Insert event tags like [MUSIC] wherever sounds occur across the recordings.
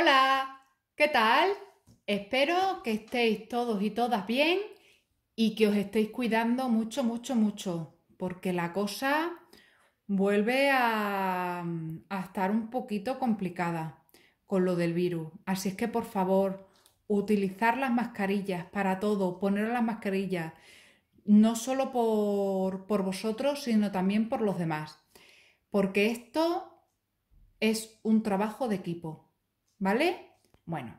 Hola, ¿qué tal? Espero que estéis todos y todas bien y que os estéis cuidando mucho, mucho, mucho, porque la cosa vuelve a, estar un poquito complicada con lo del virus. Así es que por favor, utilizar las mascarillas para todo, poner las mascarillas, no solo por vosotros, sino también por los demás, porque esto es un trabajo de equipo. ¿vale? Bueno,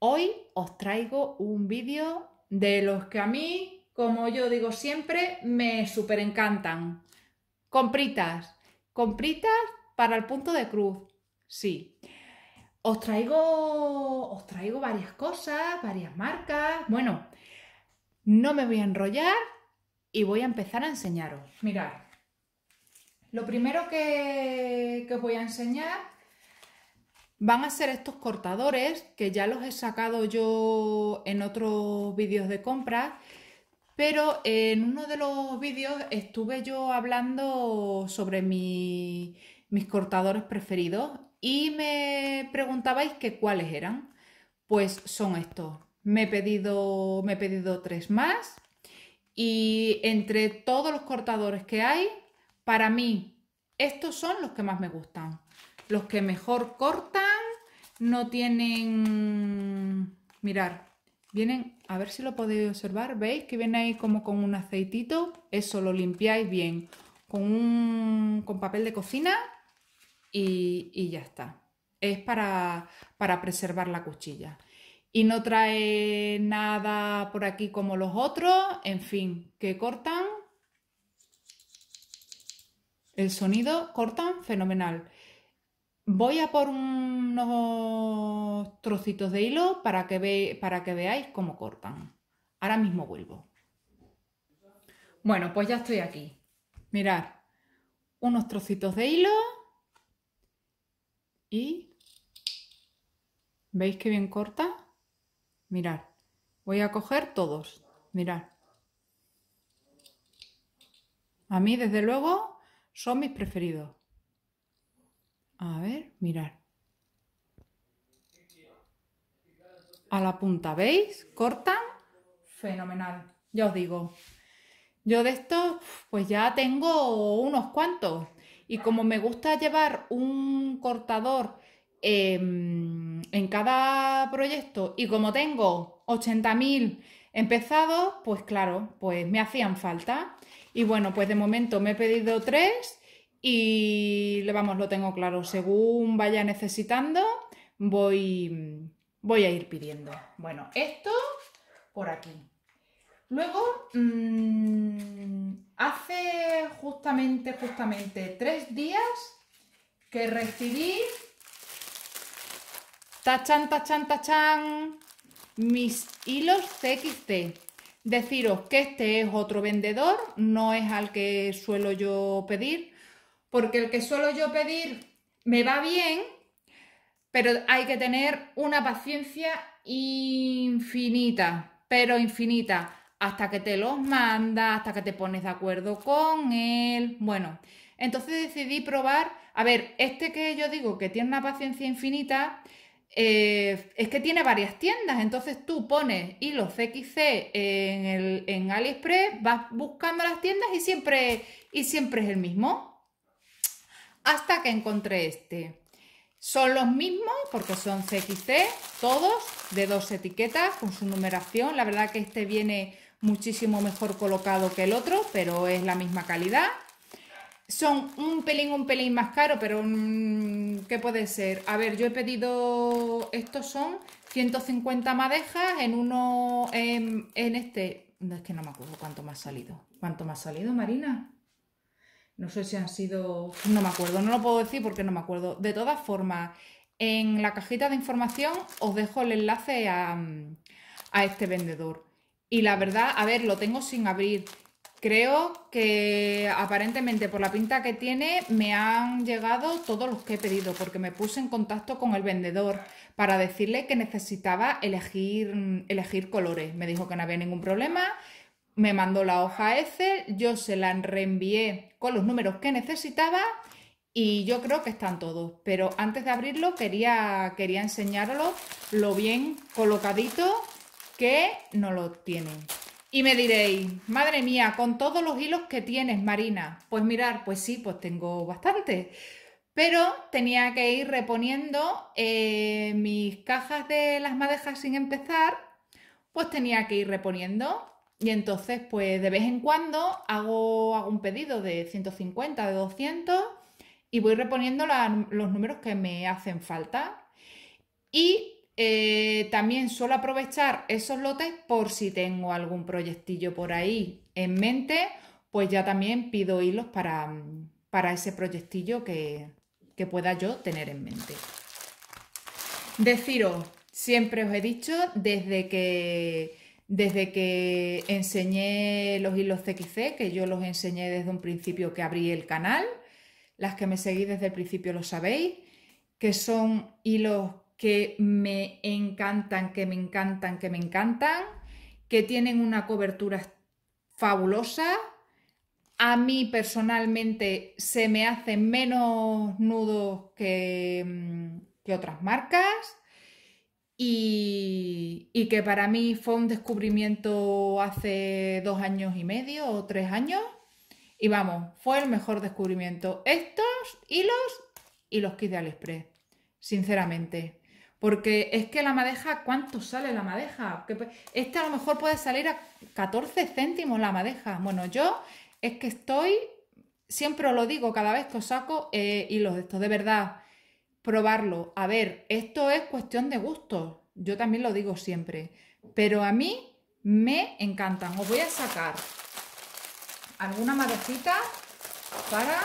hoy os traigo un vídeo de los que a mí, como yo digo siempre, me súper encantan. Compritas, compritas para el punto de cruz, sí. Os traigo, os traigo varias cosas, varias marcas. Bueno, no me voy a enrollar y voy a empezar a enseñaros. Mirad, lo primero que, que os voy a enseñar van a ser estos cortadores que ya los he sacado yo en otros vídeos de compra, pero en uno de los vídeos estuve yo hablando sobre mis cortadores preferidos y me preguntabais que cuáles eran. Pues son estos. Me he pedido, me he pedido tres más y entre todos los cortadores que hay, para mí estos son los que más me gustan, los que mejor cortan no tienen... Mirar, vienen, a ver si lo podéis observar, ¿veis? Que viene ahí como con un aceitito, eso lo limpiáis bien con, papel de cocina y, ya está. Es para, para, preservar la cuchilla. Y no trae nada por aquí como los otros, en fin, que cortan el sonido, cortan fenomenal. Voy a por unos trocitos de hilo para que, ve, para que veáis cómo cortan. Ahora mismo vuelvo. Bueno, pues ya estoy aquí. Mirad, unos trocitos de hilo y ¿veis que bien corta? Mirad, voy a coger todos. Mirad. A mí, desde luego, son mis preferidos. A ver, mirar. A la punta, ¿veis? corta Fenomenal. Ya os digo. Yo de estos, pues ya tengo unos cuantos. Y como me gusta llevar un cortador em, en cada proyecto y como tengo 80.000 empezados, pues claro, pues me hacían falta. Y bueno, pues de momento me he pedido tres y le vamos, lo tengo claro. Según vaya necesitando, voy, voy a ir pidiendo. Bueno, esto por aquí. Luego, mm, hace justamente, justamente tres días que recibí, tachan, tachan, tachan, mis hilos TXT. Deciros que este es otro vendedor, no es al que suelo yo pedir, porque el que suelo yo pedir me va bien, pero hay que tener una paciencia infinita, pero infinita, hasta que te los manda, hasta que te pones de acuerdo con él. Bueno, entonces decidí probar, a ver, este que yo digo que tiene una paciencia infinita, eh, es que tiene varias tiendas, entonces tú pones hilos XC en, el, en AliExpress, vas buscando las tiendas y siempre, y siempre es el mismo hasta que encontré este. Son los mismos porque son CXT, todos de dos etiquetas con su numeración. La verdad que este viene muchísimo mejor colocado que el otro, pero es la misma calidad. Son un pelín, un pelín más caro, pero mm, ¿qué puede ser? A ver, yo he pedido, estos son 150 madejas en uno, en, este, es que no me acuerdo cuánto me ha salido. ¿Cuánto me ha salido, Marina? No sé si han sido... No me acuerdo, no lo puedo decir porque no me acuerdo. De todas formas, en la cajita de información os dejo el enlace a, este vendedor. Y la verdad, a ver, lo tengo sin abrir. Creo que aparentemente por la pinta que tiene me han llegado todos los que he pedido porque me puse en contacto con el vendedor para decirle que necesitaba elegir, elegir colores. Me dijo que no había ningún problema, me mandó la hoja Excel, yo se la reenvié con los números que necesitaba y yo creo que están todos. Pero antes de abrirlo quería, quería enseñaros lo bien colocadito que no lo tienen. Y me diréis, madre mía, con todos los hilos que tienes, Marina. Pues mirar, pues sí, pues tengo bastante. Pero tenía que ir reponiendo eh, mis cajas de las madejas sin empezar, pues tenía que ir reponiendo. Y entonces, pues de vez en cuando hago, un pedido de 150, de 200 y voy reponiendo los números que me hacen falta. Y eh, también suelo aprovechar esos lotes por si tengo algún proyectillo por ahí en mente, pues ya también pido hilos para, para ese proyectillo que, que pueda yo tener en mente. Deciros, siempre os he dicho, desde que desde que enseñé los hilos CXC, que yo los enseñé desde un principio que abrí el canal, las que me seguís desde el principio lo sabéis, que son hilos que me encantan, que me encantan, que me encantan, que tienen una cobertura fabulosa. A mí personalmente se me hacen menos nudos que, mm, que otras marcas y, que para mí fue un descubrimiento hace dos años y medio o tres años. Y vamos, fue el mejor descubrimiento. Estos hilos y los kits de Aliexpress, sinceramente. Porque es que la madeja, ¿cuánto sale la madeja? Este a lo mejor puede salir a 14 céntimos la madeja. Bueno, yo es que estoy, siempre os lo digo cada vez que os saco eh, hilos de estos, de verdad probarlo. A ver, esto es cuestión de gusto. Yo también lo digo siempre. Pero a mí me encantan. Os voy a sacar alguna madrecita para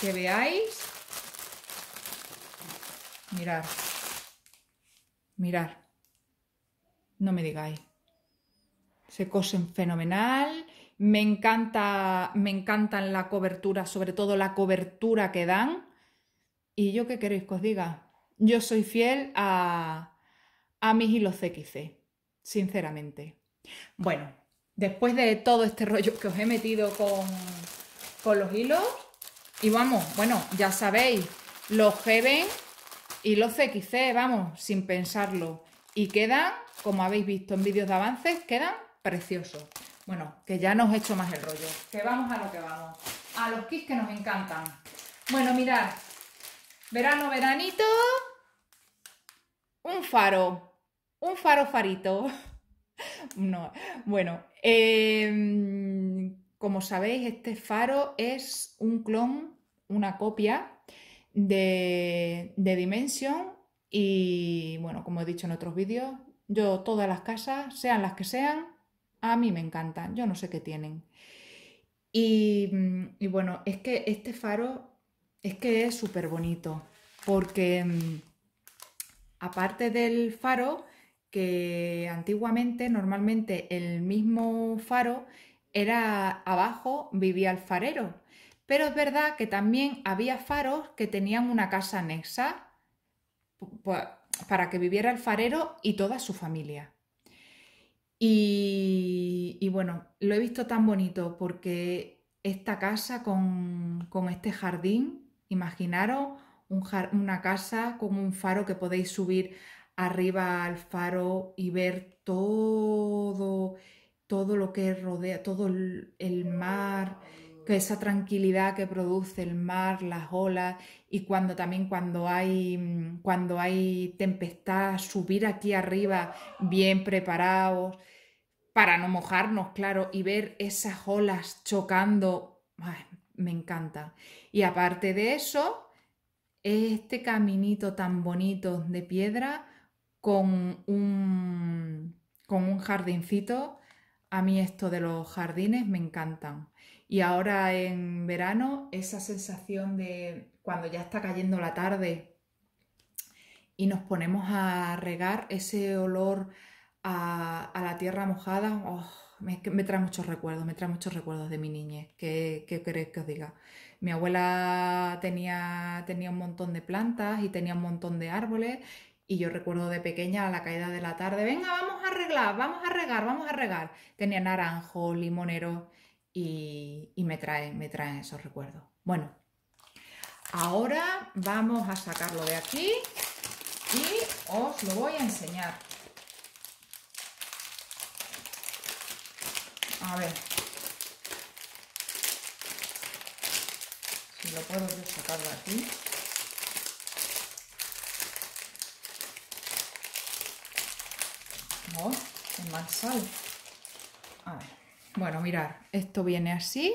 que veáis. Mirar. Mirar. No me digáis. Se cosen fenomenal. Me encanta, me encantan la cobertura, sobre todo la cobertura que dan ¿Y yo qué queréis que os diga? Yo soy fiel a, a mis hilos CXC, sinceramente. Bueno, después de todo este rollo que os he metido con, con los hilos, y vamos, bueno, ya sabéis, los Heaven y los CXC, vamos, sin pensarlo. Y quedan, como habéis visto en vídeos de avances, quedan preciosos. Bueno, que ya no os he hecho más el rollo. Que vamos a lo que vamos. A los kits que nos encantan. Bueno, mirad, Verano, veranito. Un faro. Un faro farito. [LAUGHS] No, bueno, em, como sabéis, este faro es un clon, una copia de, de Dimension y bueno, como he dicho en otros vídeos, yo todas las casas, sean las que sean, a mí me encantan, yo no sé qué tienen. Y, y bueno, es que este faro es que es súper bonito, porque mm, aparte del faro, que antiguamente, normalmente el mismo faro era abajo, vivía el farero, pero es verdad que también había faros que tenían una casa anexa para que viviera el farero y toda su familia. Y, bueno, lo he visto tan bonito porque esta casa con, con este jardín Imaginaros una casa con un faro que podéis subir arriba al faro y ver todo, todo lo que rodea, todo el mar, que esa tranquilidad que produce el mar, las olas y cuando también cuando hay cuando hay tempestad subir aquí arriba bien preparados para no mojarnos, claro, y ver esas olas chocando, me encanta. Y aparte de eso, este caminito tan bonito de piedra con un, con un jardincito, a mí esto de los jardines me encantan. Y ahora en verano, esa sensación de cuando ya está cayendo la tarde y nos ponemos a regar ese olor a, a la tierra mojada, oh, me, trae muchos recuerdos, me trae muchos recuerdos de mi niñez. ¿Qué, qué queréis que os diga? Mi abuela tenía, tenía un montón de plantas y tenía un montón de árboles y yo recuerdo de pequeña a la caída de la tarde, venga, vamos a arreglar, vamos a regar, vamos a regar. Tenía naranjo, limonero y, y me, traen, me traen esos recuerdos. Bueno, ahora vamos a sacarlo de aquí y os lo voy a enseñar. A ver. Si lo puedo sacar de aquí. ¡Oh! ¡Qué A ver. Bueno, mirar, esto viene así.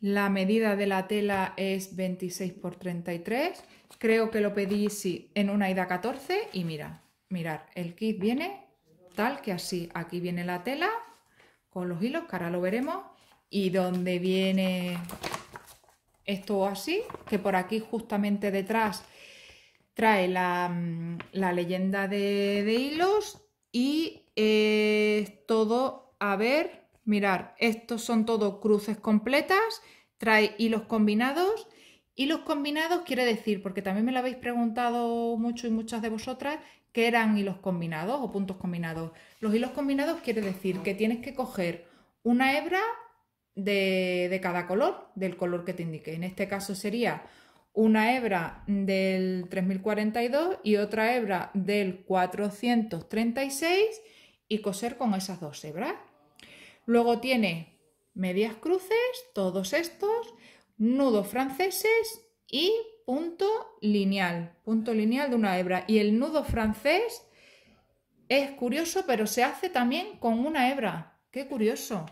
La medida de la tela es 26 por 33. Creo que lo pedí, en una ida 14. Y mira, mirar, el kit viene tal que así. Aquí viene la tela con los hilos, que ahora lo veremos, y donde viene esto así, que por aquí justamente detrás trae la, mm, la leyenda de, de, hilos y eh, es todo, a ver, mirar, estos son todos cruces completas, trae hilos combinados y los combinados quiere decir, porque también me lo habéis preguntado mucho y muchas de vosotras, ¿qué eran hilos combinados o puntos combinados? Los hilos combinados quiere decir que tienes que coger una hebra de, de cada color, del color que te indique. En este caso sería una hebra del 3042 y otra hebra del 436 y coser con esas dos hebras. Luego tiene medias cruces, todos estos, nudos franceses y punto lineal, punto lineal de una hebra. Y el nudo francés es curioso, pero se hace también con una hebra. ¡Qué curioso!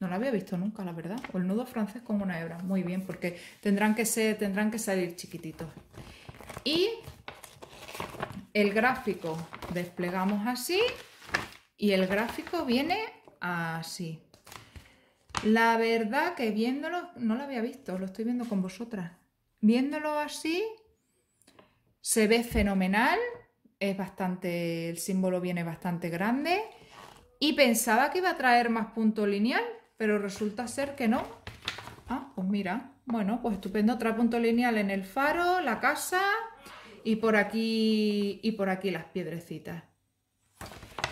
No lo había visto nunca, la verdad. O el nudo francés con una hebra. Muy bien, porque tendrán que, se tendrán que salir chiquititos. Y el gráfico desplegamos así y el gráfico viene así. La verdad que viéndolo, no lo había visto, lo estoy viendo con vosotras. Viéndolo así, se ve fenomenal, es bastante, el símbolo viene bastante grande y pensaba que iba a traer más punto lineal, pero resulta ser que no. Ah, pues mira, bueno, pues estupendo, otra punto lineal en el faro, la casa y por aquí, y por aquí las piedrecitas.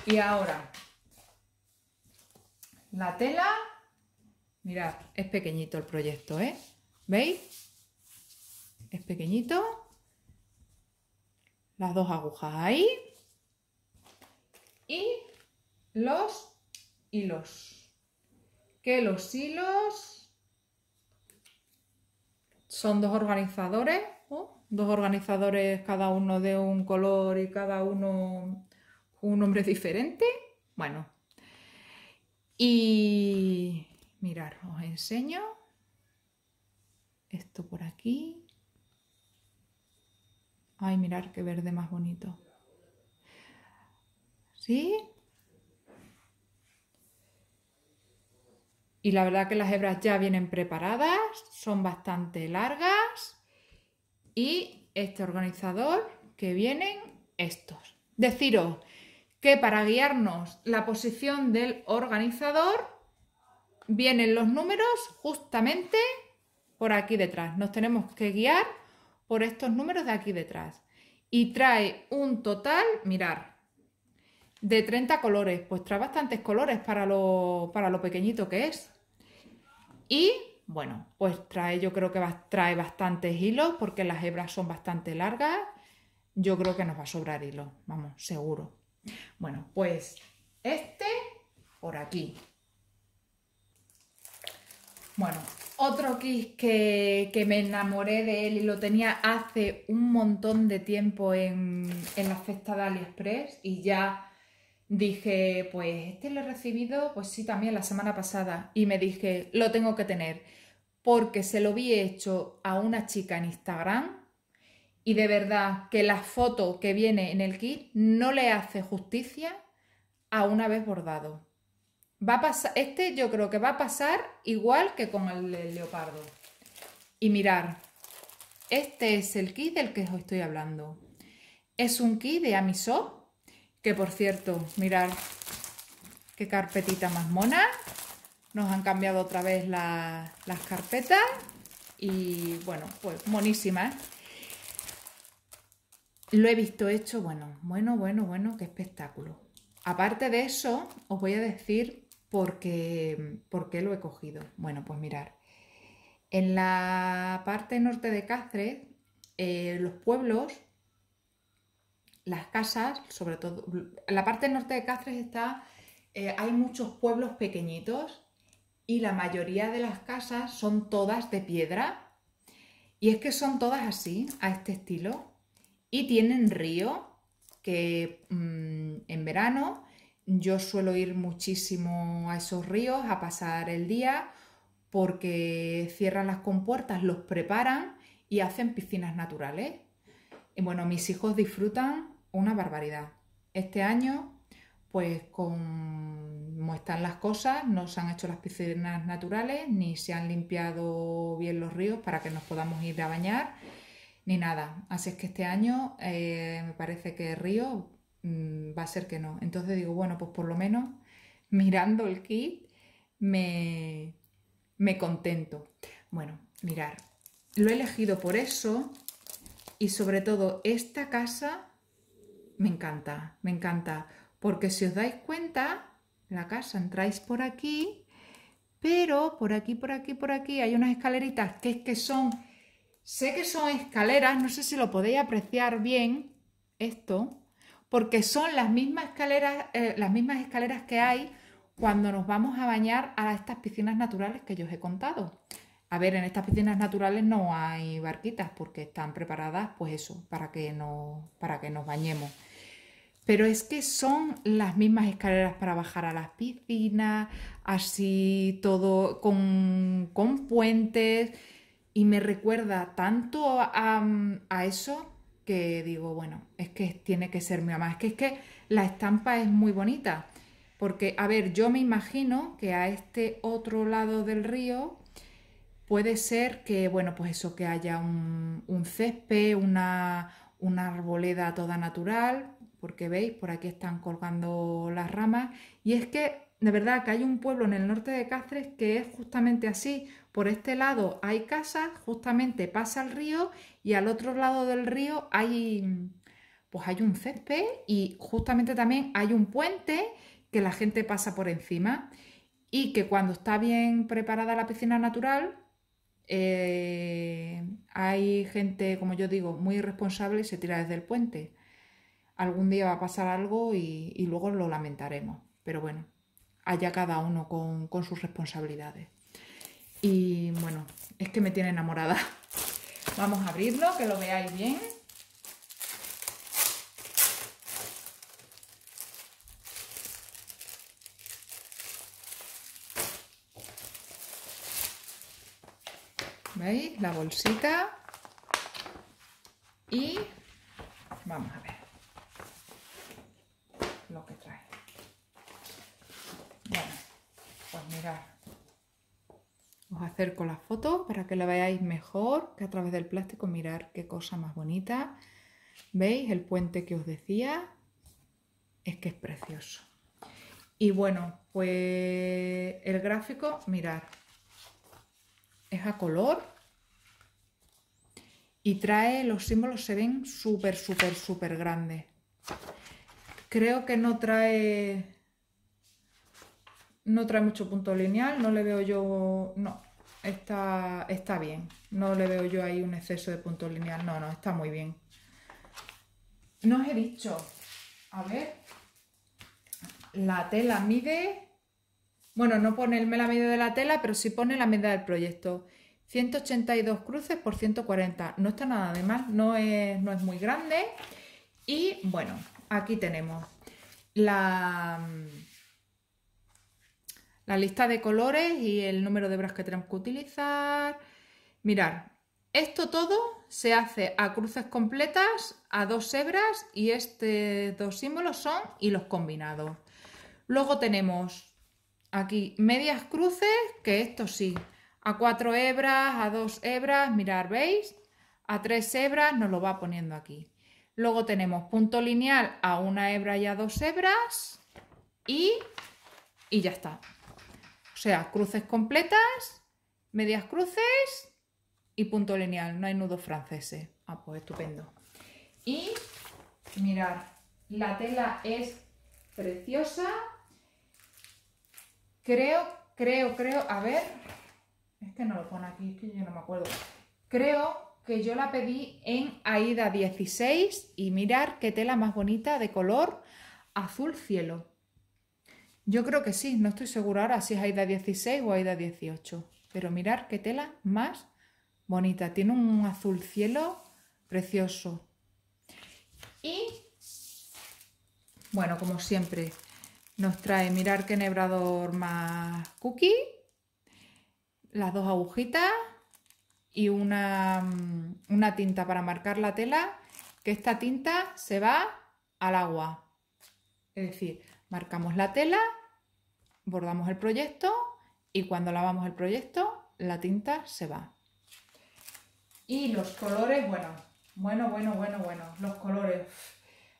Y ahora, la tela Mirad, es pequeñito el proyecto, ¿eh? ¿Veis? Es pequeñito. Las dos agujas ahí. Y los hilos. Que los hilos son dos organizadores, dos organizadores cada uno de un color y cada uno un nombre diferente. Bueno. Y Mirar, os enseño esto por aquí. Ay, mirar qué verde más bonito. ¿Sí? Y la verdad que las hebras ya vienen preparadas, son bastante largas y este organizador que vienen estos. Deciros que para guiarnos la posición del organizador vienen los números justamente por aquí detrás. Nos tenemos que guiar por estos números de aquí detrás. Y trae un total, mirar, de 30 colores. Pues trae bastantes colores para lo, pequeñito que es. Y bueno, pues trae, yo creo que trae bastantes hilos porque las hebras son bastante largas. Yo creo que nos va a sobrar hilo, vamos, seguro. Bueno, pues este por aquí. Bueno, otro kit que, me enamoré de él y lo tenía hace un montón de tiempo en, en la cesta de AliExpress y ya dije, pues este lo he recibido, pues sí, también la semana pasada. Y me dije, lo tengo que tener, porque se lo vi hecho a una chica en Instagram y de verdad que la foto que viene en el kit no le hace justicia a una vez bordado. Va a pasar, este yo creo que va a pasar igual que con el, leopardo. Y mirar, este es el kit del que os estoy hablando. Es un kit de Amiso, que por cierto, mirar qué carpetita más mona. Nos han cambiado otra vez las carpetas y bueno, pues monísimas. ¿eh? Lo he visto hecho, bueno, bueno, bueno, bueno, qué espectáculo. Aparte de eso, os voy a decir porque, ¿por qué lo he cogido? Bueno, pues mirar. En la parte norte de Cáceres, eh, los pueblos, las casas, sobre todo, en la parte norte de Cáceres está, eh, hay muchos pueblos pequeñitos y la mayoría de las casas son todas de piedra. Y es que son todas así, a este estilo. Y tienen río que mm, en verano yo suelo ir muchísimo a esos ríos a pasar el día porque cierran las compuertas, los preparan y hacen piscinas naturales. Y bueno, mis hijos disfrutan una barbaridad. Este año, pues como están las cosas, no se han hecho las piscinas naturales, ni se han limpiado bien los ríos para que nos podamos ir a bañar, ni nada. Así es que este año eh, me parece que el río Mm, va a ser que no. Entonces digo, bueno, pues por lo menos mirando el kit me, me contento. Bueno, mirar, lo he elegido por eso y sobre todo esta casa me encanta, me encanta, porque si os dais cuenta, la casa entráis por aquí, pero por aquí, por aquí, por aquí hay unas escaleritas que es que son, sé que son escaleras, no sé si lo podéis apreciar bien, esto, porque son las mismas escaleras, eh, las mismas escaleras que hay cuando nos vamos a bañar a estas piscinas naturales que yo os he contado. A ver, en estas piscinas naturales no hay barquitas porque están preparadas, pues eso, para que, no, para que nos bañemos. Pero es que son las mismas escaleras para bajar a las piscinas, así todo con, con puentes. Y me recuerda tanto a eso que digo, bueno, es que tiene que ser mi mamá. Es que es que la estampa es muy bonita. Porque, a ver, yo me imagino que a este otro lado del río puede ser que, bueno, pues eso, que haya un, un césped, una, una arboleda toda natural, porque veis, por aquí están colgando las ramas. Y es que, de verdad, que hay un pueblo en el norte de Cáceres que es justamente así, por este lado hay casas, justamente pasa el río y al otro lado del río hay pues hay un césped y justamente también hay un puente que la gente pasa por encima y que cuando está bien preparada la piscina natural eh, hay gente, como yo digo, muy irresponsable y se tira desde el puente. Algún día va a pasar algo y, luego lo lamentaremos. Pero bueno, allá cada uno con sus responsabilidades. Y bueno, es que me tiene enamorada. [LAUGHS] Vamos a abrirlo, que lo veáis bien. ¿Veis? La bolsita. Y vamos a ver lo que trae. Bueno, pues mirad hacer con la foto para que la veáis mejor, que a través del plástico mirar qué cosa más bonita. ¿Veis el puente que os decía? Es que es precioso. Y bueno, pues el gráfico, mirar, es a color y trae, los símbolos se ven súper, súper, súper grandes. Creo que no trae, no trae mucho punto lineal, no le veo yo, no, está, está bien. No le veo yo ahí un exceso de puntos lineal. No, no, está muy bien. No os he dicho. A ver. La tela mide... Bueno, no ponerme la medida de la tela, pero sí pone la medida del proyecto. 182 cruces por 140. No está nada de mal, no no es muy grande. Y bueno, aquí tenemos la la lista de colores y el número de hebras que tenemos que utilizar. Mirar, esto todo se hace a cruces completas, a dos hebras y estos dos símbolos son y los combinados. Luego tenemos aquí medias cruces, que esto sí, a cuatro hebras, a dos hebras, mirar, ¿veis? A tres hebras nos lo va poniendo aquí. Luego tenemos punto lineal a una hebra y a dos hebras y, y ya está. O sea, cruces completas, medias cruces y punto lineal, no hay nudos franceses. Ah, pues estupendo. Y mirad, la tela es preciosa. Creo, creo, creo, a ver, es que no lo pone aquí, es que yo no me acuerdo. Creo que yo la pedí en Aida 16 y mirar qué tela más bonita de color azul cielo. Yo creo que sí, no estoy segura ahora si es Aida 16 o Aida 18. Pero mirar qué tela más bonita. Tiene un azul cielo precioso. Y, bueno, como siempre, nos trae mirar qué nebrador más cookie. Las dos agujitas y una, mm, una tinta para marcar la tela. Que esta tinta se va al agua. Es decir, Marcamos la tela, bordamos el proyecto y cuando lavamos el proyecto la tinta se va. Y los colores, bueno, bueno, bueno, bueno, bueno, los colores.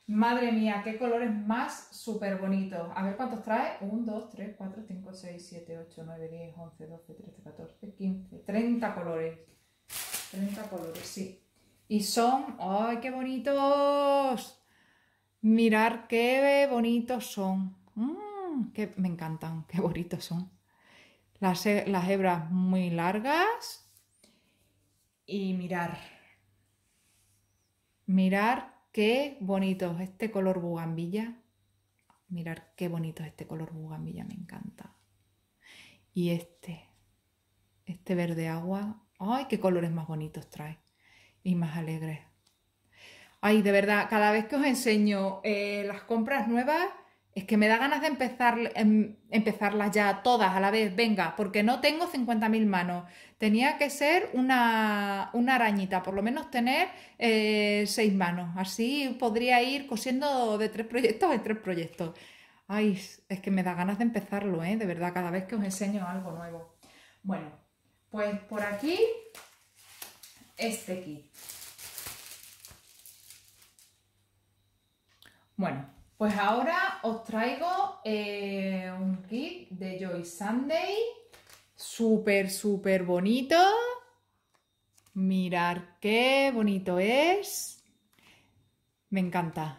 Madre mía, qué colores más súper bonitos. A ver cuántos trae. 1, 2, 3, 4, 5, 6, 7, 8, 9, 10, 11, 12, 13, 14, 15, 30 colores. 30 colores, sí. Y son, ¡ay, qué bonitos! Mirar qué bonitos son. Mm, que me encantan, qué bonitos son. Las, las hebras muy largas. Y mirar. Mirar qué bonitos. Este color bugambilla. Mirar qué bonito este color bugambilla, me encanta. Y este. Este verde agua. ¡Ay, qué colores más bonitos trae! Y más alegres. Ay, de verdad, cada vez que os enseño eh, las compras nuevas, es que me da ganas de empezar, em, empezarlas ya todas a la vez, venga, porque no tengo 50.000 manos. Tenía que ser una, una arañita, por lo menos tener eh, seis manos. Así podría ir cosiendo de tres proyectos en tres proyectos. Ay, es que me da ganas de empezarlo, ¿eh? de verdad, cada vez que os enseño algo nuevo. Bueno, pues por aquí este kit. Bueno, pues ahora os traigo eh, un kit de Joy Sunday. Súper, súper bonito. Mirar qué bonito es. Me encanta.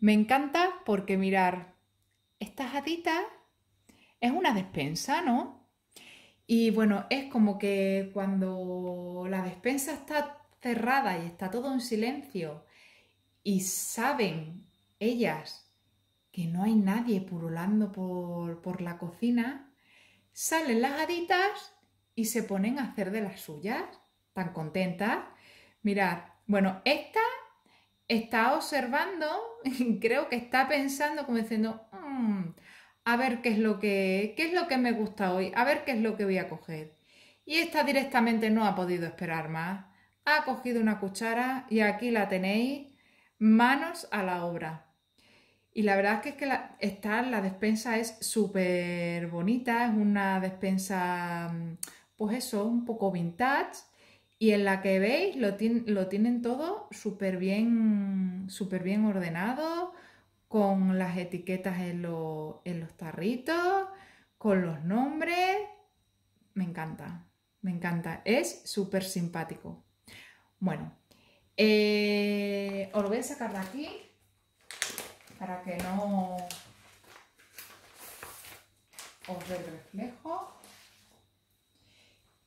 Me encanta porque mirar, estas aditas es una despensa, ¿no? Y bueno, es como que cuando la despensa está cerrada y está todo en silencio y saben ellas que no hay nadie purulando por, la cocina, salen las haditas y se ponen a hacer de las suyas, tan contentas. Mirad, bueno, esta está observando, [LAUGHS] creo que está pensando como diciendo, mm, a ver qué es lo que qué es lo que me gusta hoy, a ver qué es lo que voy a coger. Y esta directamente no ha podido esperar más. Ha cogido una cuchara y aquí la tenéis manos a la obra. Y la verdad es que, la, despensa es súper bonita, es una despensa, mm, pues eso, un poco vintage. Y en la que veis lo, lo tienen todo súper bien, super bien ordenado, con las etiquetas en, en los tarritos, con los nombres. Me encanta, me encanta, es súper simpático. Bueno, eh, os lo voy a sacar de aquí para que no os dé el reflejo.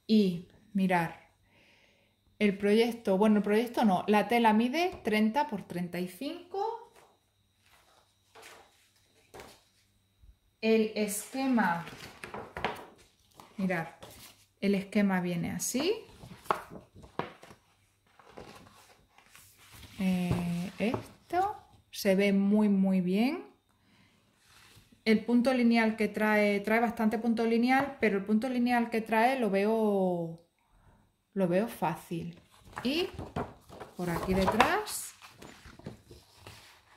Y mirar, el proyecto, bueno, el proyecto no, la tela mide 30 por 35. El esquema, mirar, el esquema viene así. Eh, esto se ve muy muy bien el punto lineal que trae trae bastante punto lineal pero el punto lineal que trae lo veo lo veo fácil y por aquí detrás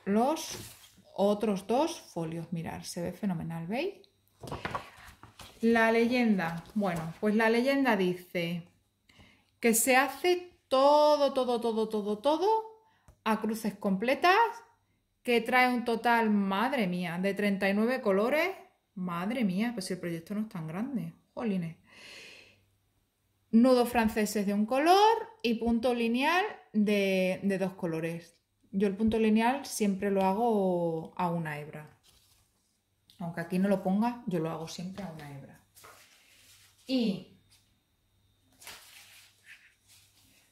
los otros dos folios mirar se ve fenomenal veis la leyenda bueno pues la leyenda dice que se hace todo todo todo todo todo a cruces completas que trae un total, madre mía, de 39 colores. Madre mía, pues el proyecto no es tan grande. Jolines. Nudos franceses de un color y punto lineal de, dos colores. Yo el punto lineal siempre lo hago a una hebra. Aunque aquí no lo ponga, yo lo hago siempre a una hebra. Y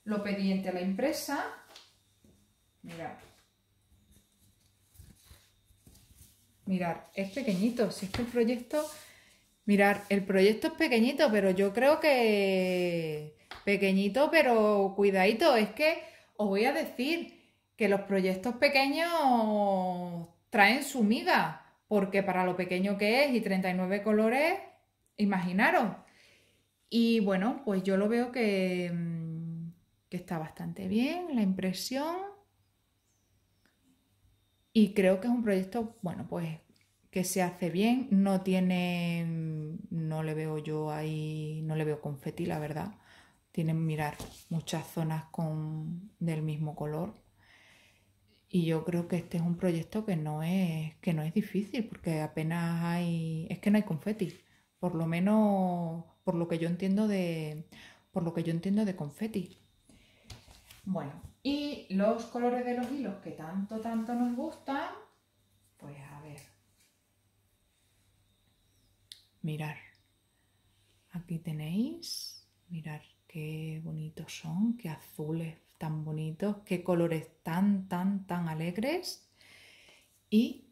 lo pedí a la impresa Mirad. Mirad, es pequeñito. Si es que el proyecto... Mirad, el proyecto es pequeñito, pero yo creo que... Pequeñito, pero cuidadito. Es que os voy a decir que los proyectos pequeños traen su miga. Porque para lo pequeño que es y 39 colores, imaginaros. Y bueno, pues yo lo veo que, mm, que está bastante bien la impresión. Y creo que es un proyecto, bueno, pues que se hace bien, no tiene, no le veo yo ahí, no le veo confeti, la verdad. Tienen, mirar, muchas zonas con, del mismo color. Y yo creo que este es un proyecto que no es, que no es difícil, porque apenas hay, es que no hay confeti. Por lo menos, por lo que yo entiendo de, por lo que yo entiendo de confeti. Bueno, y los colores de los hilos que tanto, tanto nos gustan, pues a ver. Mirar. Aquí tenéis, mirar qué bonitos son, qué azules tan bonitos, qué colores tan, tan, tan alegres. Y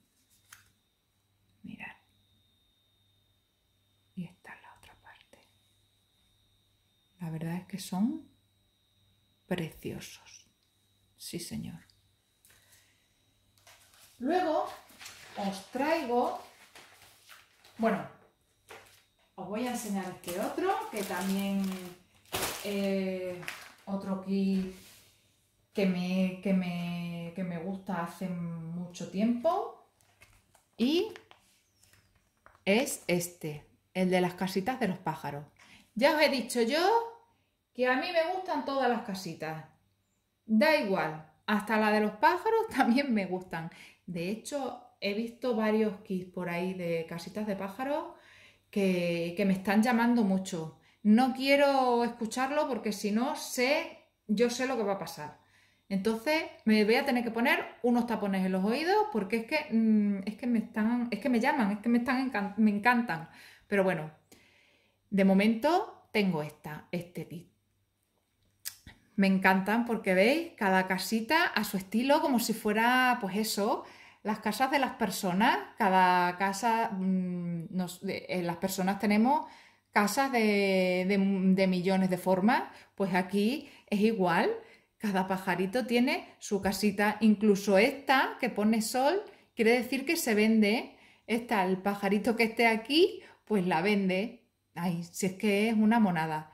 mirar Y esta es la otra parte. La verdad es que son preciosos. Sí, señor. Luego os traigo, bueno, os voy a enseñar este otro, que también es otro kit que me, que me gusta hace mucho tiempo. Y es este, el de las casitas de los pájaros. Ya os he dicho yo que a mí me gustan todas las casitas. Da igual, hasta la de los pájaros [LAUGHS] también me gustan. De hecho, he visto varios kits por ahí de casitas de pájaros que, que me están llamando mucho. No quiero escucharlo porque si no sé, yo sé lo que va a pasar. Entonces me voy a tener que poner unos tapones en los oídos porque es que, mm, es que me están, es que me llaman, es que me, están me encantan. Pero bueno, de momento tengo esta, este kit. Me encantan porque veis cada casita a su estilo, como si fuera, pues eso, las casas de las personas. Cada casa, mm, eh, las personas tenemos casas de, de millones de formas, pues aquí es igual. Cada pajarito tiene su casita, incluso esta que pone sol, quiere decir que se vende. Esta, el pajarito que esté aquí, pues la vende. Ay, si es que es una monada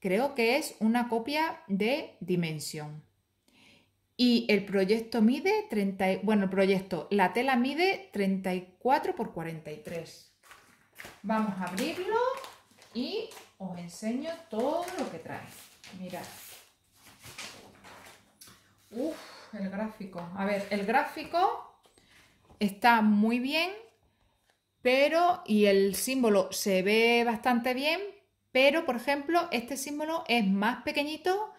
creo que es una copia de dimensión Y el proyecto mide 30, bueno, el proyecto, la tela mide 34 por 43. Vamos a abrirlo y os enseño todo lo que trae. Mirad. Uf, el gráfico. A ver, el gráfico está muy bien, pero, y el símbolo se ve bastante bien, pero, por ejemplo, este símbolo es más pequeñito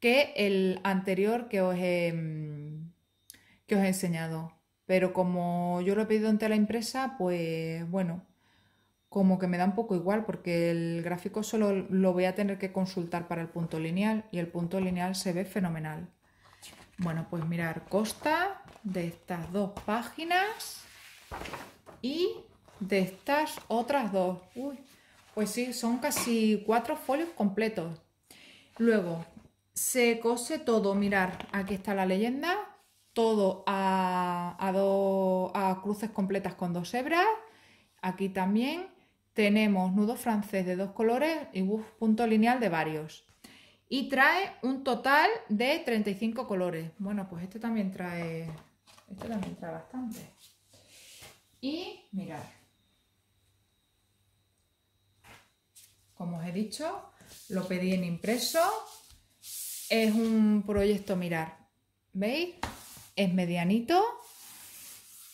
que el anterior que os he, mm, que os he enseñado. Pero como yo lo he pedido ante la empresa, pues bueno, como que me da un poco igual porque el gráfico solo lo voy a tener que consultar para el punto lineal y el punto lineal se ve fenomenal. Bueno, pues mirar, costa de estas dos páginas y de estas otras dos. Uy, pues sí, son casi cuatro folios completos. Luego, se cose todo, mirar, aquí está la leyenda, todo a, a, a cruces completas con dos hebras. Aquí también tenemos nudo francés de dos colores y punto lineal de varios. Y trae un total de 35 colores. Bueno, pues este también trae, este también trae bastante. Y mirar. como os he dicho, lo pedí en impreso. Es un proyecto mirar, ¿veis? Es medianito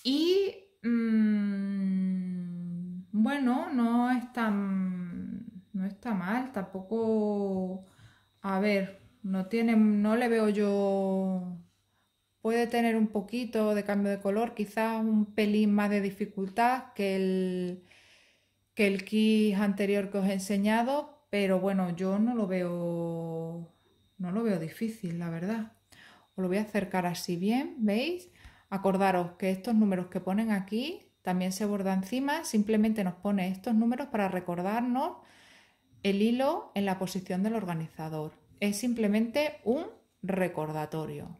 y mm, bueno, no es tan no está mal, tampoco a ver, no tiene no le veo yo puede tener un poquito de cambio de color, quizás un pelín más de dificultad que el que el kit anterior que os he enseñado, pero bueno, yo no lo veo, no lo veo difícil, la verdad. Os lo voy a acercar así bien, ¿veis? Acordaros que estos números que ponen aquí también se borda encima, simplemente nos pone estos números para recordarnos el hilo en la posición del organizador. Es simplemente un recordatorio.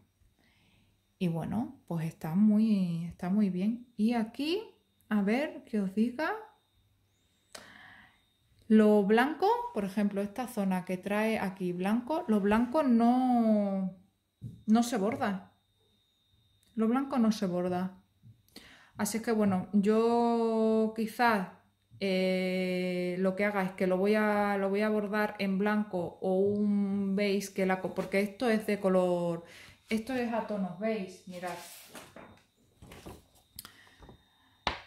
Y bueno, pues está muy, está muy bien. Y aquí, a ver qué os diga lo blanco, por ejemplo, esta zona que trae aquí blanco, lo blanco no, no se borda. Lo blanco no se borda. Así que bueno, yo quizás eh, lo que haga es que lo voy, a, lo voy a bordar en blanco o un beige que la... Porque esto es de color... Esto es a tonos beige, mirad.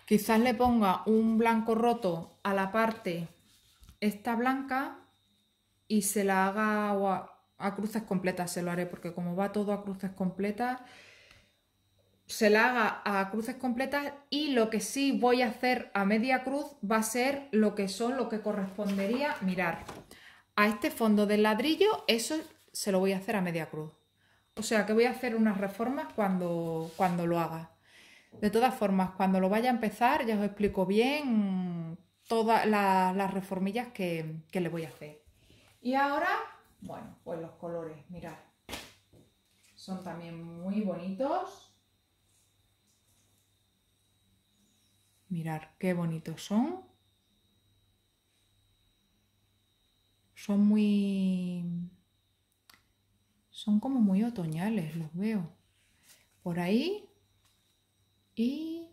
Quizás le ponga un blanco roto a la parte esta blanca y se la haga a, cruces completas, se lo haré, porque como va todo a cruces completas, se la haga a cruces completas y lo que sí voy a hacer a media cruz va a ser lo que son, lo que correspondería, mirar, a este fondo del ladrillo, eso se lo voy a hacer a media cruz. O sea que voy a hacer unas reformas cuando, cuando lo haga. De todas formas, cuando lo vaya a empezar, ya os explico bien todas las reformillas que, le voy a hacer. Y ahora, bueno, pues los colores, mirad. Son también muy bonitos. Mirar qué bonitos son. Son muy... Son como muy otoñales, los veo. Por ahí. Y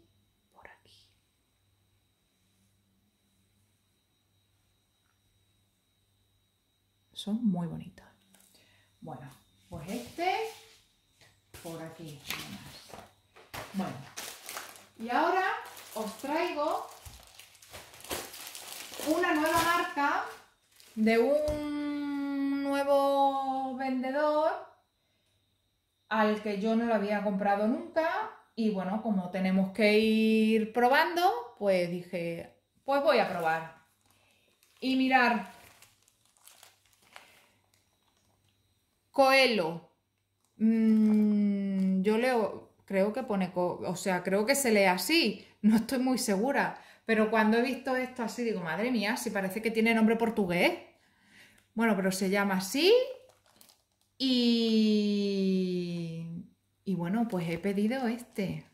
Son muy bonitas Bueno, pues este por aquí. Bueno, y ahora os traigo una nueva marca de un nuevo vendedor al que yo no lo había comprado nunca y bueno, como tenemos que ir probando, pues dije, pues voy a probar. Y mirar, Coelo, mm, yo leo, creo que pone, o sea, creo que se lee así, no estoy muy segura, pero cuando he visto esto así digo, madre mía, si parece que tiene nombre portugués. Bueno, pero se llama así y... Y bueno, pues he pedido este.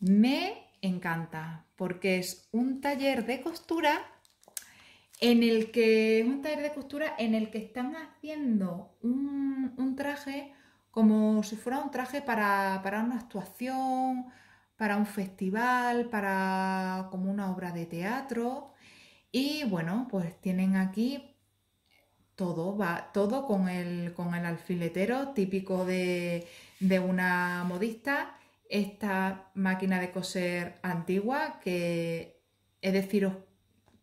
Me encanta porque es un taller de costura en el que es un taller de costura en el que están haciendo un, traje como si fuera un traje para, una actuación, para un festival, para como una obra de teatro. Y bueno, pues tienen aquí todo, va, todo con el, alfiletero típico de, una modista, esta máquina de coser antigua que es deciros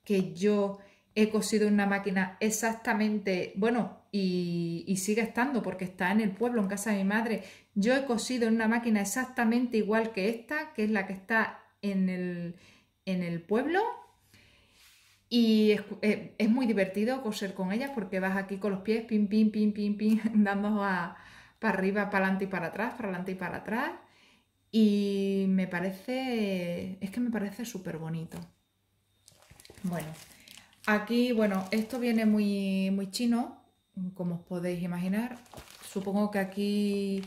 que yo he cosido una máquina exactamente, bueno, y, sigue estando porque está en el pueblo, en casa de mi madre. Yo he cosido en una máquina exactamente igual que esta, que es la que está en el, pueblo. Y eh, es, muy divertido coser con ella porque vas aquí con los pies, pim, pim, pim, pim, pim, [LAUGHS] dando a, para arriba, para adelante y para atrás, para adelante y para atrás. Y me parece, es que me parece súper bonito. Bueno, Aquí, bueno, esto viene muy, muy chino, como os podéis imaginar. Supongo que aquí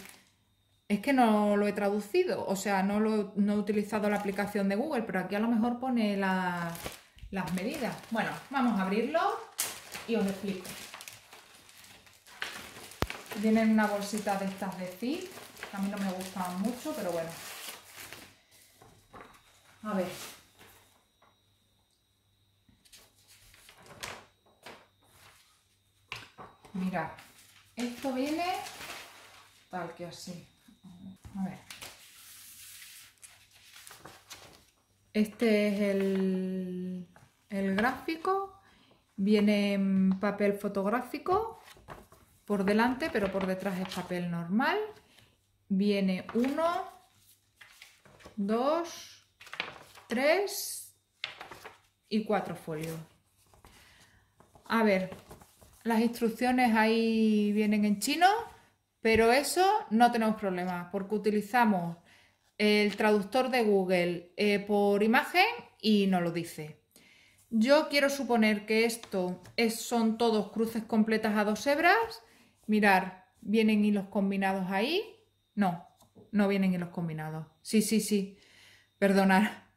es que no lo he traducido, o sea, no, lo, no he utilizado la aplicación de Google, pero aquí a lo mejor pone las medidas. Bueno, vamos a abrirlo y os explico. Vienen una bolsita de estas de zip, a mí no me gustan mucho, pero bueno. A ver, Mira, esto viene tal que así. A ver. Este es el, el gráfico. Viene en papel fotográfico por delante, pero por detrás es papel normal. Viene uno, dos, tres y cuatro folios. A ver, las instrucciones ahí vienen en chino, pero eso no tenemos problema porque utilizamos el traductor de Google eh, por imagen y nos lo dice. Yo quiero suponer que esto es, son todos cruces completas a dos hebras. Mirar, ¿vienen hilos combinados ahí? No, no vienen hilos combinados. Sí, sí, sí. Perdonar.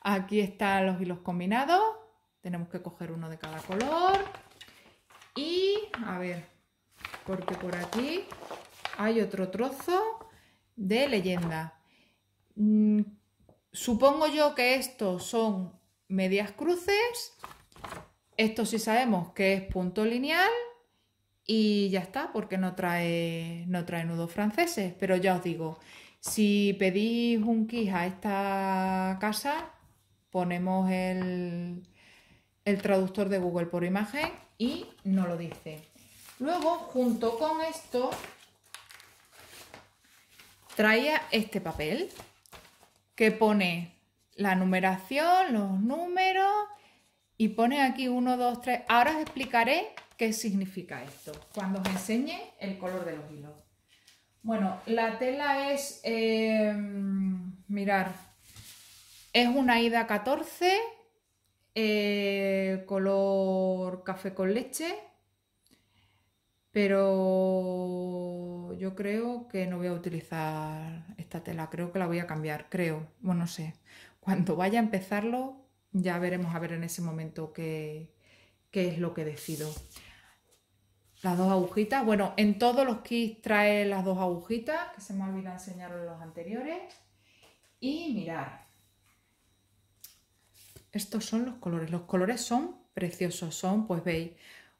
Aquí están los hilos combinados. Tenemos que coger uno de cada color. Y a ver, porque por aquí hay otro trozo de leyenda. Mm, supongo yo que estos son medias cruces. Esto sí sabemos que es punto lineal. Y ya está, porque no trae, no trae nudos franceses. Pero ya os digo, si pedís un kit a esta casa, ponemos el, el traductor de Google por imagen y no lo dice. Luego, junto con esto, traía este papel que pone la numeración, los números y pone aquí 1, 2, 3. Ahora os explicaré qué significa esto cuando os enseñe el color de los hilos. Bueno, la tela es, em, mirar, es una ida 14 eh, color café con leche, pero yo creo que no voy a utilizar esta tela, creo que la voy a cambiar, creo, bueno, no sé. Cuando vaya a empezarlo, ya veremos a ver en ese momento qué, qué es lo que decido. Las dos agujitas, bueno, en todos los kits trae las dos agujitas, que se me olvidó enseñar en los anteriores. Y mirar, estos son los colores. Los colores son preciosos. Son, pues veis,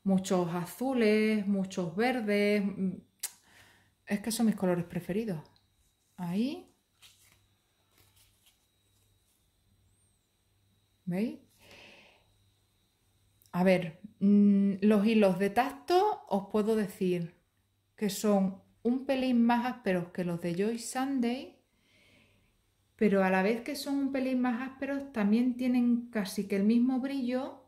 muchos azules, muchos verdes. Mm, es que son mis colores preferidos. Ahí. ¿Veis? A ver, mm, los hilos de tacto os puedo decir que son un pelín más ásperos que los de Joy Sunday pero a la vez que son un pelín más ásperos, también tienen casi que el mismo brillo.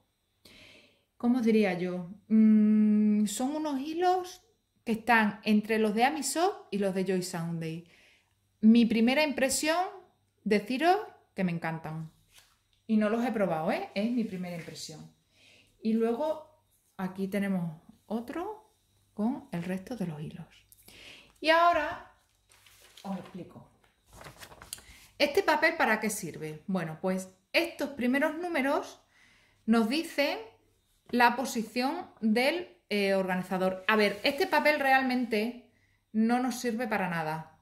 ¿Cómo diría yo? Mm, son unos hilos que están entre los de Amisop y los de Joy Sunday. Mi primera impresión, deciros que me encantan. Y no los he probado, ¿eh? Es mi primera impresión. Y luego aquí tenemos otro con el resto de los hilos. Y ahora os explico. ¿Este papel para qué sirve? Bueno, pues estos primeros números nos dicen la posición del eh, organizador. A ver, este papel realmente no nos sirve para nada,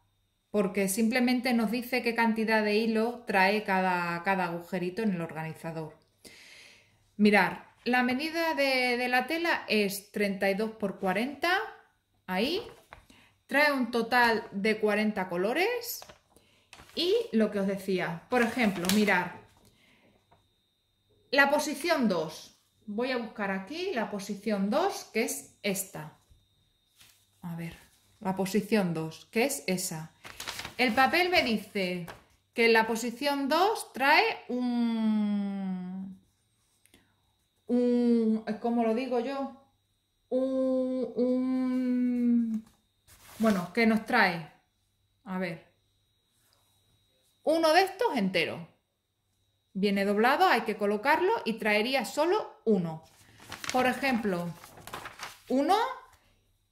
porque simplemente nos dice qué cantidad de hilo trae cada, agujerito en el organizador. Mirar, la medida de, de la tela es 32 por 40, ahí, trae un total de 40 colores y lo que os decía, por ejemplo, mirar la posición 2. Voy a buscar aquí la posición 2, que es esta. A ver, la posición 2, que es esa. El papel me dice que la posición 2 trae un... un ¿Cómo lo digo yo? Un, un... Bueno, que nos trae... A ver, uno de estos entero. Viene doblado, hay que colocarlo y traería solo uno. Por ejemplo, uno,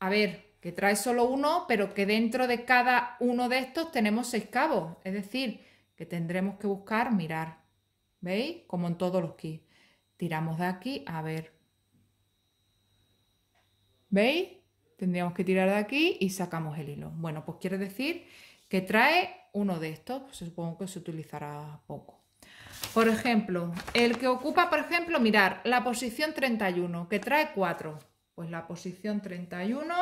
a ver, que trae solo uno, pero que dentro de cada uno de estos tenemos seis cabos. Es decir, que tendremos que buscar, mirar. ¿Veis? Como en todos los kits. Tiramos de aquí, a ver. ¿Veis? Tendríamos que tirar de aquí y sacamos el hilo. Bueno, pues quiere decir que trae uno de estos, pues, supongo que se utilizará poco. Por ejemplo, el que ocupa, por ejemplo, mirar la posición 31, que trae 4. Pues la posición 31,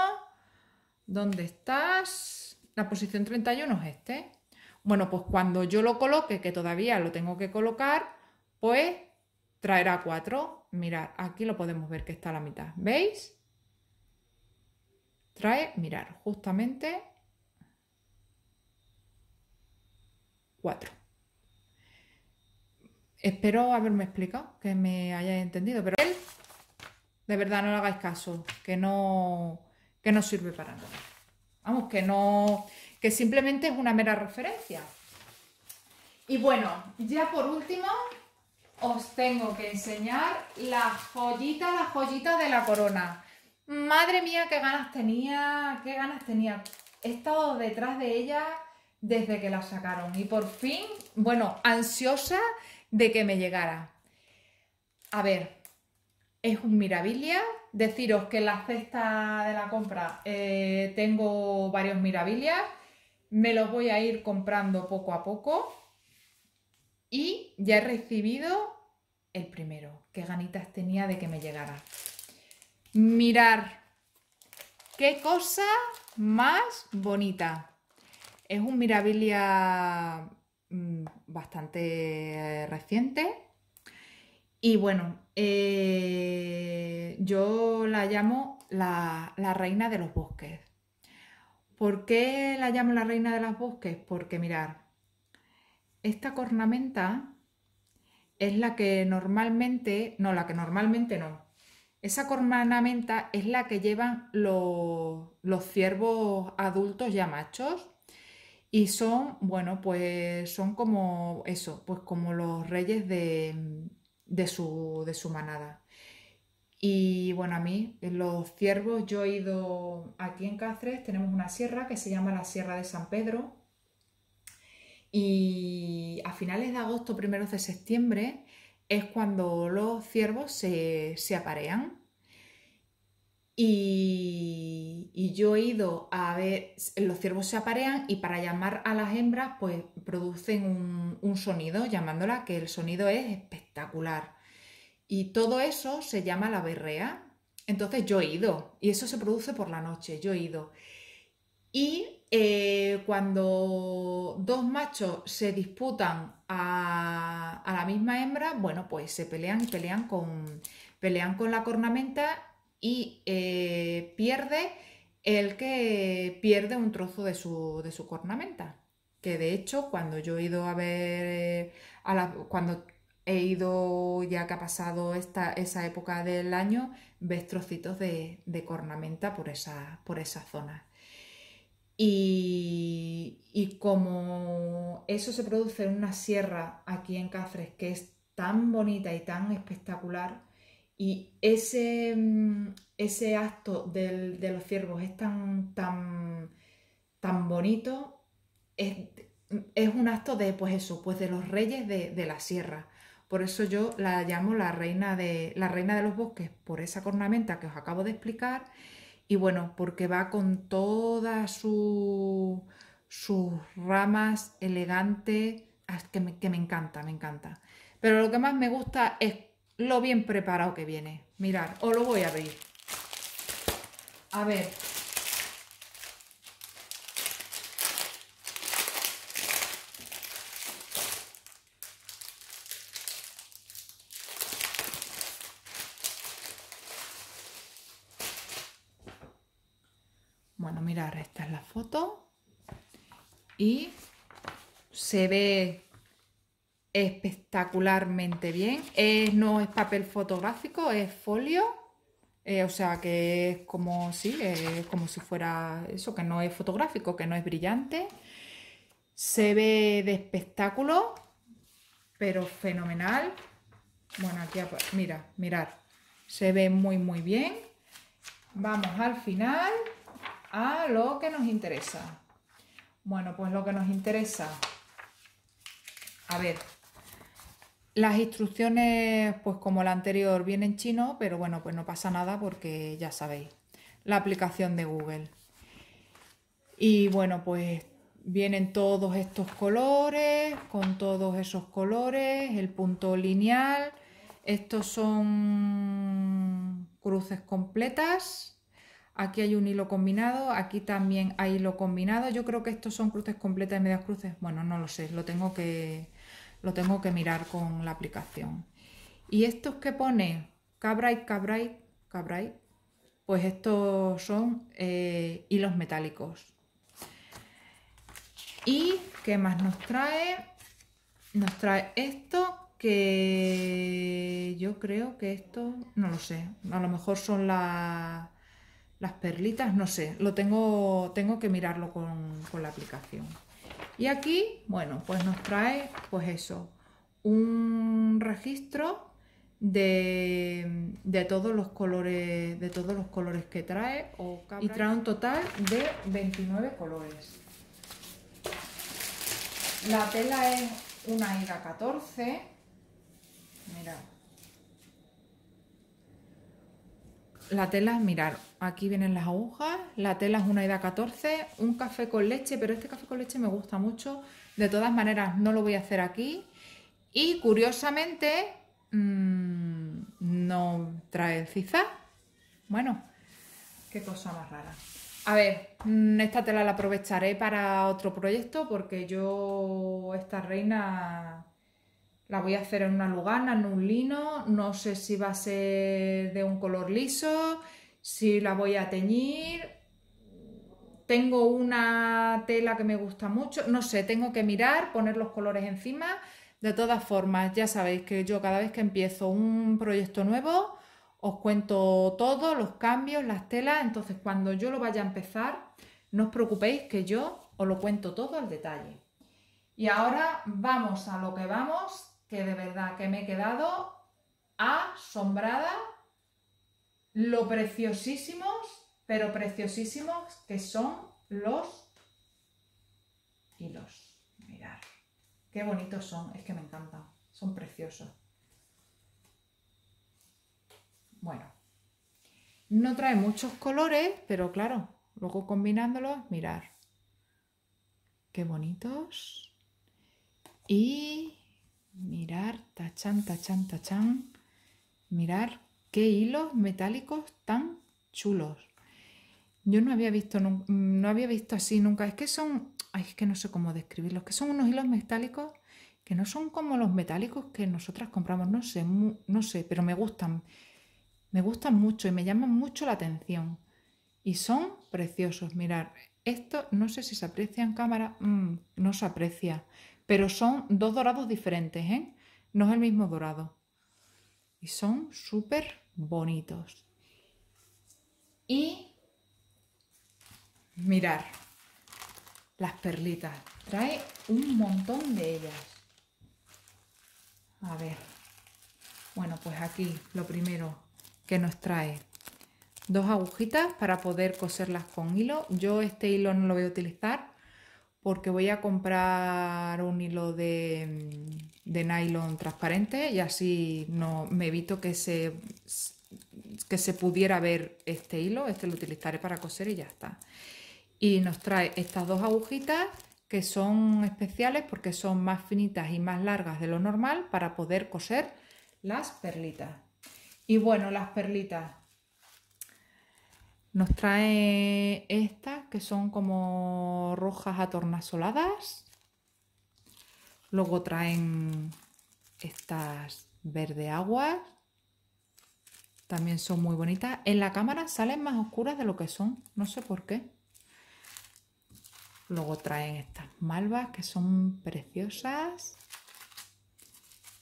¿dónde estás? La posición 31 es este. Bueno, pues cuando yo lo coloque, que todavía lo tengo que colocar, pues traerá 4. Mirar, aquí lo podemos ver que está a la mitad. ¿Veis? Trae, mirar, justamente Espero haberme explicado, que me hayáis entendido, pero él, de verdad, no le hagáis caso, que no, que no sirve para nada. Vamos, que no, que simplemente es una mera referencia. Y bueno, ya por último, os tengo que enseñar la joyita, la joyita de la corona. Madre mía, qué ganas tenía, qué ganas tenía. He estado detrás de ella desde que la sacaron y por fin, bueno, ansiosa de que me llegara. A ver, es un mirabilia. Deciros que en la cesta de la compra eh, tengo varios mirabilias. Me los voy a ir comprando poco a poco. Y ya he recibido el primero. Qué ganitas tenía de que me llegara. Mirar qué cosa más bonita. Es un mirabilia mm, bastante reciente. Y bueno, eh, yo la llamo la, reina de los bosques. ¿Por qué la llamo la reina de los bosques? Porque mirar, esta cornamenta es la que normalmente, no, la que normalmente no. Esa cornamenta es la que llevan los, los ciervos adultos ya machos y son, bueno, pues son como eso, pues como los reyes de, mm, de, su, de su manada. Y bueno, a mí, eh, los ciervos, yo he ido aquí en Cáceres, tenemos una sierra que se llama la Sierra de San Pedro. Y a finales de agosto, primeros de septiembre, es cuando los ciervos se, se aparean. Y, yo he ido a ver, los ciervos se aparean y para llamar a las hembras, pues producen un, sonido llamándola, que el sonido es espectacular. Y todo eso se llama la berrea. Entonces yo he ido, y eso se produce por la noche, yo he ido. Y eh, cuando dos machos se disputan a, a la misma hembra, bueno, pues se pelean y pelean con, pelean con la cornamenta y eh, pierde el que pierde un trozo de su, cornamenta. Que de hecho, cuando yo he ido a ver, eh, cuando he ido, ya que ha pasado esta, esa época del año, ves trocitos de, cornamenta por esa, por esa zona. Y, y, como eso se produce en una sierra aquí en Cáceres que es tan bonita y tan espectacular, y ese, mm, ese acto de los ciervos es tan, tan, tan bonito, es, un acto de, pues eso, pues de los reyes de, la sierra. Por eso yo la llamo la reina, de, la reina de los bosques, por esa cornamenta que os acabo de explicar. Y bueno, porque va con todas su, sus ramas elegantes, ah, que que me encanta, me encanta. Pero lo que más me gusta es lo bien preparado que viene. Mirad, os lo voy a abrir. A ver. Bueno, mira esta es la foto. Y se ve espectacularmente bien. no es papel fotográfico, es folio. Eh, o sea que es como, sí, es como si fuera eso, que no es fotográfico, que no es brillante. Se ve de espectáculo, pero fenomenal. Bueno, aquí, mira, mirar Se ve muy, muy bien. Vamos al final a lo que nos interesa. Bueno, pues lo que nos interesa. A ver, las instrucciones, pues como la anterior, vienen en chino, pero bueno, pues no pasa nada porque ya sabéis, la aplicación de Google. Y bueno, pues vienen todos estos colores, con todos esos colores, el punto lineal. Estos son cruces completas. Aquí hay un hilo combinado, aquí también hay hilo combinado. Yo creo que estos son cruces completas y medias cruces. Bueno, no lo sé, lo tengo que, lo tengo que mirar con la aplicación. Y estos que pone cabrite cabrite cabrite pues estos son eh, hilos metálicos. ¿Y qué más nos trae? Nos trae esto que yo creo que esto, no lo sé, a lo mejor son las perlitas, no sé, lo tengo, tengo que mirarlo con, con la aplicación. Y aquí, bueno, pues nos trae, pues eso, un registro de, todos los colores, de todos los colores que trae y trae un total de 29 colores. La tela es una ira 14. Mira, La tela, mirar, aquí vienen las agujas, la tela es una ida 14, un café con leche, pero este café con leche me gusta mucho, de todas maneras no lo voy a hacer aquí. Y curiosamente mm, no trae ciza. Bueno, qué cosa más rara. A ver, mm, esta tela la aprovecharé para otro proyecto porque yo, esta reina, la voy a hacer en una lugana, en un lino, no sé si va a ser de un color liso, si la voy a teñir. Tengo una tela que me gusta mucho, no sé, tengo que mirar, poner los colores encima. De todas formas, ya sabéis que yo cada vez que empiezo un proyecto nuevo, os cuento todos los cambios, las telas. Entonces, cuando yo lo vaya a empezar, no os preocupéis que yo os lo cuento todo al detalle. Y ahora vamos a lo que vamos, que de verdad que me he quedado asombrada lo preciosísimos, pero preciosísimos que son los hilos. Mirad, qué bonitos son, es que me encantan, son preciosos. Bueno, no trae muchos colores, pero claro, luego combinándolos, mirar. Qué bonitos. Y mirar, tachan, tachan, tachan, mirar qué hilos metálicos tan chulos. Yo no había visto, no, había visto así nunca. Es que son, ay, es que no sé cómo describirlos, que son unos hilos metálicos que no son como los metálicos que nosotras compramos, no sé, no sé, pero me gustan. Me gustan mucho y me llaman mucho la atención. Y son preciosos, mirar. Esto no sé si se aprecia en cámara, mm, no se aprecia pero son dos dorados diferentes, ¿eh? No es el mismo dorado. Y son súper bonitos. Y mirar las perlitas. Trae un montón de ellas. A ver. Bueno, pues aquí lo primero que nos trae. Dos agujitas para poder coserlas con hilo. Yo este hilo no lo voy a utilizar porque voy a comprar un hilo mm, de, nylon transparente y así no, me evito que se, que se pudiera ver este hilo, este lo utilizaré para coser y ya está. Y nos trae estas dos agujitas que son especiales porque son más finitas y más largas de lo normal para poder coser las perlitas. Y bueno, las perlitas nos trae estas que son como rojas atornasoladas. Luego traen estas verde aguas. También son muy bonitas. En la cámara salen más oscuras de lo que son. No sé por qué. Luego traen estas malvas que son preciosas.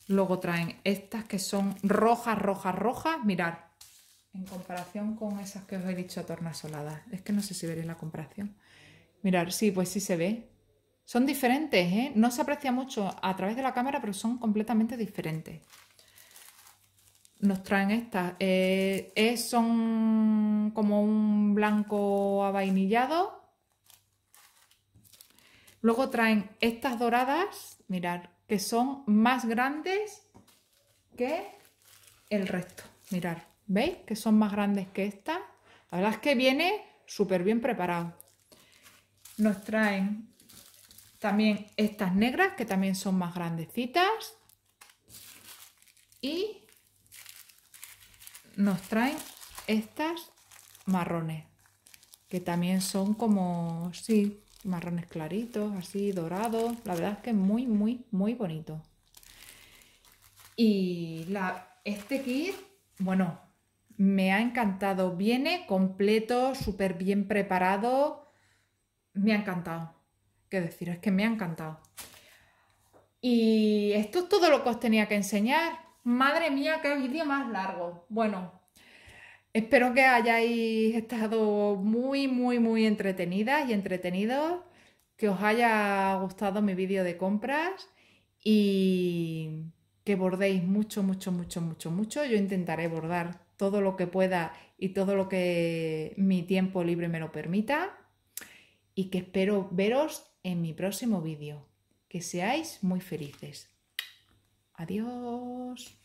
Luego traen estas que son rojas, rojas, rojas. Mirad, en comparación con esas que os he dicho tornasoladas. Es que no sé si veréis la comparación. Mirar, sí, pues sí se ve. Son diferentes, ¿eh? No se aprecia mucho a través de la cámara, pero son completamente diferentes. Nos traen estas. Eh, son como un blanco avainillado. Luego traen estas doradas, mirar, que son más grandes que el resto. Mirar. ¿Veis? Que son más grandes que estas. La verdad es que viene súper bien preparado. Nos traen también estas negras, que también son más grandecitas. Y nos traen estas marrones, que también son como, sí, marrones claritos, así dorados. La verdad es que es muy, muy, muy bonito. Y este kit, bueno, me ha encantado. Viene completo, súper bien preparado. Me ha encantado. ¿Qué decir? Es que me ha encantado. Y esto es todo lo que os tenía que enseñar. Madre mía, qué vídeo más largo. Bueno, espero que hayáis estado muy, muy, muy entretenidas y entretenidos. Que os haya gustado mi vídeo de compras. Y que bordéis mucho, mucho, mucho, mucho, mucho. Yo intentaré bordar todo lo que pueda y todo lo que mi tiempo libre me lo permita y que espero veros en mi próximo vídeo. Que seáis muy felices. Adiós.